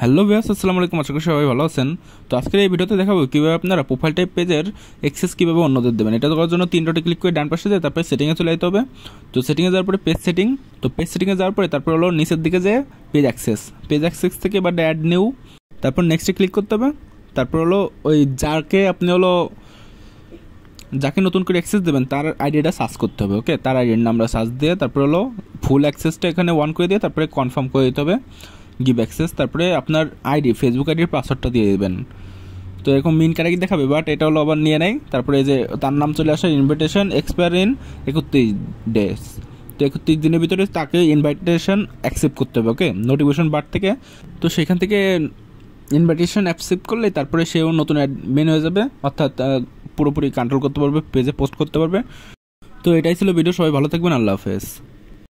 hello ভিয়াস আসসালামু আলাইকুম আশা করি সবাই ভালো আছেন তো আজকের এই ভিডিওতে দেখাবো কীভাবে আপনারা প্রোফাইল টাইপ পেজের এক্সেস কীভাবে অন্যদের দেবেন এটা করার জন্য তিনটাতে ক্লিক করে ডান পাশে যায় তারপরে সেটিংয়ে চলে যেতে হবে তো সেটিংয়ে যাওয়ার পরে পেজ সেটিং তো পেজ সেটিংয়ে যাওয়ার পরে তারপরে হলো নিচের দিকে যে পেজ অ্যাক্সেস পেজ অ্যাক্সেস থেকে বা অ্যাড নিউ তারপর নেক্সটে ক্লিক করতে হবে তারপর হলো ওই যাকে আপনি হলো যাকে নতুন করে অ্যাক্সেস দেবেন তার আইডিয়াটা সার্চ করতে হবে ওকে তার আইডিয়ার নামটা সার্চ দিয়ে তারপর হলো ফুল অ্যাক্সেসটা এখানে ওয়ান করে দিয়ে তারপরে কনফার্ম করে দিতে হবে গিভ অ্যাক্সেস তারপরে আপনার আইডি ফেসবুক আইডির পাসওয়ার্ডটা দিয়ে দেবেন তো এরকম মিন ক্যাটাগরি দেখাবে বাট এটা হলো আবার নিয়ে নেয় তারপরে যে তার নাম চলে আসে ইনভিটেশন এক্সপায়ার ইন একত্রিশ ডেজ তো একত্রিশ দিনের ভিতরে তাকে ইনভাইটেশন অ্যাকসেপ্ট করতে হবে ওকে নোটিফিকেশন বার থেকে তো সেখান থেকে ইনভাইটেশন অ্যাকসেপ্ট করলে তারপরে সেও নতুন অ্যাডমিন হয়ে যাবে অর্থাৎ পুরোপুরি কন্ট্রোল করতে পারবে পেজে পোস্ট করতে পারবে তো এটাই ছিল ভিডিও সবাই ভালো থাকবেন আল্লাহ হাফেজ